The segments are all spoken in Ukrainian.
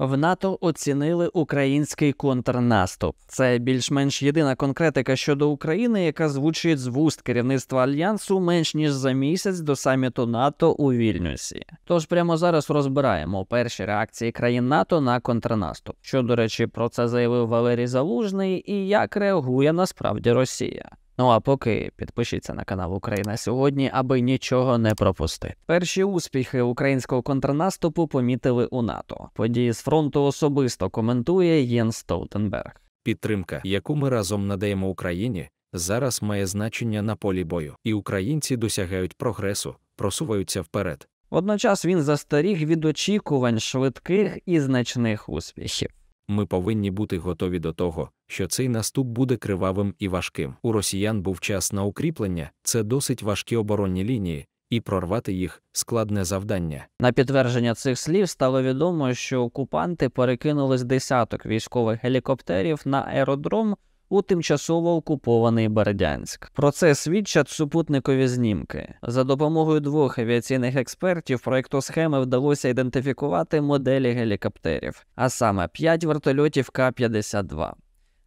В НАТО оцінили український контрнаступ. Це більш-менш єдина конкретика щодо України, яка звучить з вуст керівництва альянсу менш ніж за місяць до саміту НАТО у Вільнюсі. Тож прямо зараз розбираємо перші реакції країн НАТО на контрнаступ. Що до речі, про це заявив Валерій Залужний, і як реагує насправді Росія. Ну а поки підпишіться на канал Україна сьогодні, аби нічого не пропустити. Перші успіхи українського контрнаступу помітили у НАТО. Події з фронту особисто коментує Єн Столтенберг. Підтримка, яку ми разом надаємо Україні, зараз має значення на полі бою, і українці досягають прогресу, просуваються вперед. Водночас він застеріг від очікувань швидких і значних успіхів. Ми повинні бути готові до того, що цей наступ буде кривавим і важким. У росіян був час на укріплення, це досить важкі оборонні лінії. І прорвати їх складне завдання. На підтвердження цих слів стало відомо, що окупанти перекинули з десяток військових гелікоптерів на аеродром у тимчасово окупований Бердянськ. Про це свідчать супутникові знімки. За допомогою двох авіаційних експертів схеми вдалося ідентифікувати моделі гелікоптерів, а саме 5 вертольотів К-52.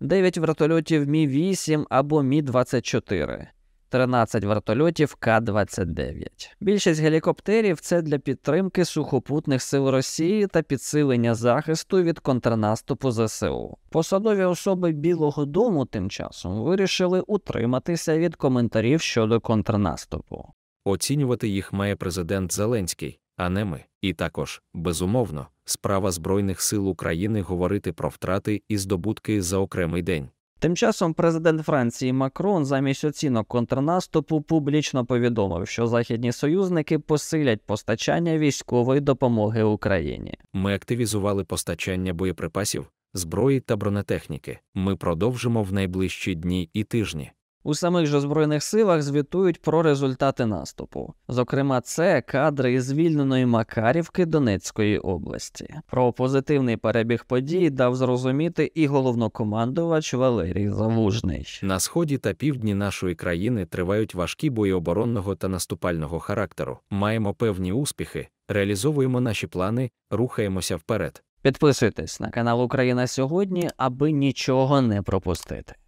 9 вертольотів Мі 8 або Мі 24, 13 вертольотів К-29. Більшість гелікоптерів це для підтримки сухопутних сил Росії та підсилення захисту від контрнаступу ЗСУ. Посадові особи Білого Дому тим часом вирішили утриматися від коментарів щодо контрнаступу. Оцінювати їх має президент Зеленський, а не ми. І також, безумовно, справа Збройних сил України говорити про втрати і здобутки за окремий день. Тим часом президент Франції Макрон замість оцінок контрнаступу публічно повідомив, що західні союзники посилять постачання військової допомоги Україні. Ми активізували постачання боєприпасів, зброї та бронетехніки. Ми продовжимо в найближчі дні і тижні. У самих же Збройних силах звітують про результати наступу. Зокрема, це кадри із звільненої Макарівки Донецької області. Про позитивний перебіг подій дав зрозуміти і головнокомандувач Валерій Завужний. На сході та півдні нашої країни тривають важкі бої оборонного та наступального характеру. Маємо певні успіхи, реалізовуємо наші плани, рухаємося вперед. Підписуйтесь на канал Україна сьогодні, аби нічого не пропустити.